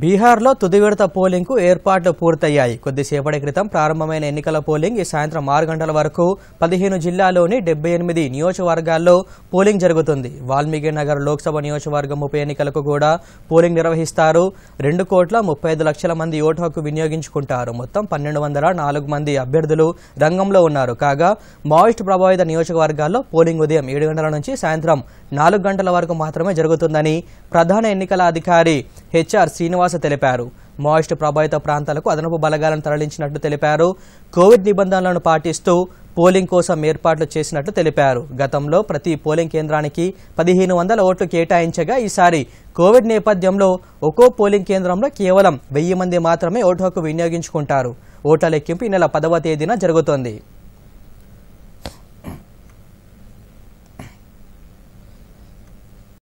బీహార్లో తుది విడత పోలింగ్కు ఏర్పాట్లు పూర్తయ్యాయి కొద్దిసేపటి క్రితం ప్రారంభమైన ఎన్నికల పోలింగ్ ఈ సాయంత్రం ఆరు గంటల వరకు పదిహేను జిల్లాలోని డెబ్బై ఎనిమిది నియోజకవర్గాల్లో పోలింగ్ జరుగుతుంది వాల్మీకి నగర్ లోక్సభ నియోజకవర్గం ఉప ఎన్నికలకు కూడా పోలింగ్ నిర్వహిస్తారు రెండు కోట్ల ముప్పై ఐదు లక్షల మంది ఓటు హక్కు వినియోగించుకుంటారు మొత్తం పన్నెండు వందల నాలుగు మంది అభ్యర్థులు రంగంలో ఉన్నారు కాగా మావోయిస్టు ప్రభావిత నియోజకవర్గాల్లో పోలింగ్ ఉదయం ఏడు గంటల నుంచి సాయంత్రం నాలుగు గంటల వరకు మాత్రమే జరుగుతుందని ప్రధాన ఎన్నికల అధికారి హెచ్ఆర్ శ్రీనివాస తెలిపారు మాయిస్ట్ ప్రభావిత ప్రాంతాలకు అదనపు బలగాలను తరలించినట్లు తెలిపారు కోవిడ్ నిబంధనలను పాటిస్తూ పోలింగ్ కోసం ఏర్పాట్లు చేసినట్లు తెలిపారు గతంలో ప్రతి పోలింగ్ కేంద్రానికి పదిహేను వందల ఓట్లు కేటాయించగా ఈసారి కోవిడ్ నేపథ్యంలో ఒక్కో పోలింగ్ కేంద్రంలో కేవలం వెయ్యి మంది మాత్రమే ఓటు హక్కు వినియోగించుకుంటారు ఓట్ల లెక్కింపు ఈ నెల పదవ తేదీన జరుగుతోంది